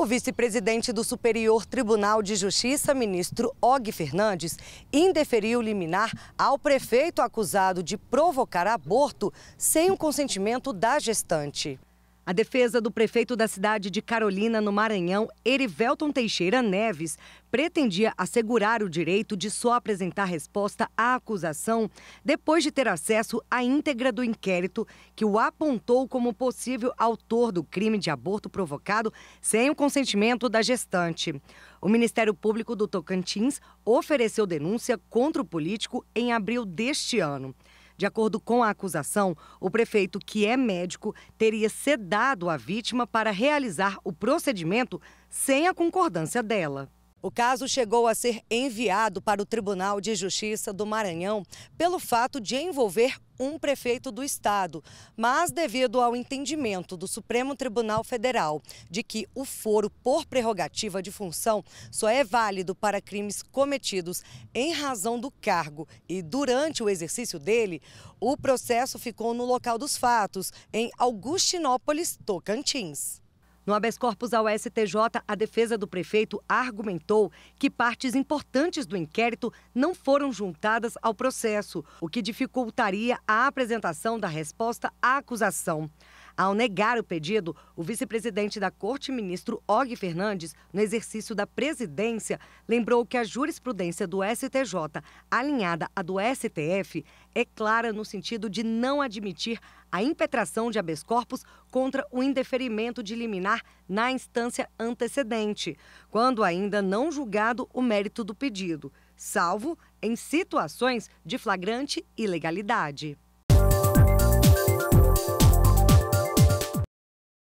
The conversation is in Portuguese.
O vice-presidente do Superior Tribunal de Justiça, ministro Og Fernandes, indeferiu liminar ao prefeito acusado de provocar aborto sem o consentimento da gestante. A defesa do prefeito da cidade de Carolina, no Maranhão, Erivelton Teixeira Neves, pretendia assegurar o direito de só apresentar resposta à acusação depois de ter acesso à íntegra do inquérito que o apontou como possível autor do crime de aborto provocado sem o consentimento da gestante. O Ministério Público do Tocantins ofereceu denúncia contra o político em abril deste ano. De acordo com a acusação, o prefeito, que é médico, teria sedado a vítima para realizar o procedimento sem a concordância dela. O caso chegou a ser enviado para o Tribunal de Justiça do Maranhão pelo fato de envolver um prefeito do estado, mas devido ao entendimento do Supremo Tribunal Federal de que o foro por prerrogativa de função só é válido para crimes cometidos em razão do cargo e durante o exercício dele, o processo ficou no local dos fatos, em Augustinópolis, Tocantins. No habeas corpus ao STJ, a defesa do prefeito argumentou que partes importantes do inquérito não foram juntadas ao processo, o que dificultaria a apresentação da resposta à acusação. Ao negar o pedido, o vice-presidente da Corte, ministro Og Fernandes, no exercício da presidência, lembrou que a jurisprudência do STJ, alinhada à do STF, é clara no sentido de não admitir a impetração de habeas corpus contra o indeferimento de liminar na instância antecedente, quando ainda não julgado o mérito do pedido, salvo em situações de flagrante ilegalidade.